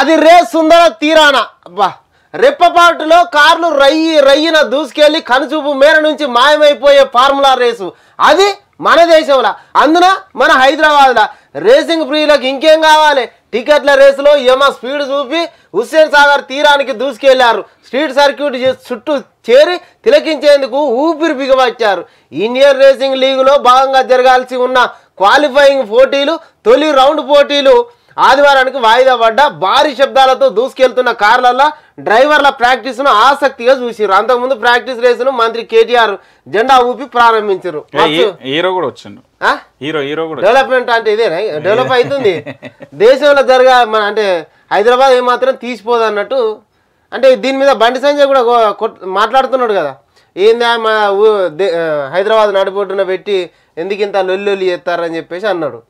అది రే సుందర తీరాన అబ్బా రెప్పపాటులో కార్లు రయ్యి రయ్యిన దూసుకెళ్లి కనుచూపు మేర నుంచి మాయమైపోయే ఫార్ములా రేసు అది మన దేశంలో అందున మన హైదరాబాద్లో రేసింగ్ ఫ్రీలకు ఇంకేం కావాలి టికెట్ల రేసులో ఏమో స్పీడ్ చూపి హుస్సేన్ సాగర్ తీరానికి దూసుకెళ్లారు స్ట్రీట్ సర్క్యూట్ చుట్టూ చేరి తిలకించేందుకు ఊపిరి బిగబట్టారు ఇండియన్ రేసింగ్ లీగ్లో భాగంగా జరగాల్సి ఉన్న క్వాలిఫైయింగ్ పోటీలు తొలి రౌండ్ పోటీలు ఆదివారానికి వాయిదా పడ్డ భారీ శబ్దాలతో దూసుకెళ్తున్న కార్లల్లో డ్రైవర్ల ప్రాక్టీస్ను ఆసక్తిగా చూసిరు అంతకుముందు ప్రాక్టీస్ ను మంత్రి కేటీఆర్ జెండా ఊపి ప్రారంభించారు హీరో కూడా వచ్చిండు హీరో హీరో కూడా డెవలప్మెంట్ అంటే ఇదే డెవలప్ అవుతుంది దేశంలో జరగా మన అంటే హైదరాబాద్ ఏమాత్రం తీసిపోదు అన్నట్టు అంటే దీని మీద బండి సంజయ్ కూడా మాట్లాడుతున్నాడు కదా ఏందా మా హైదరాబాద్ నడిపోటున పెట్టి ఎందుకు ఇంత లొల్లొల్లి చేస్తారని చెప్పేసి అన్నాడు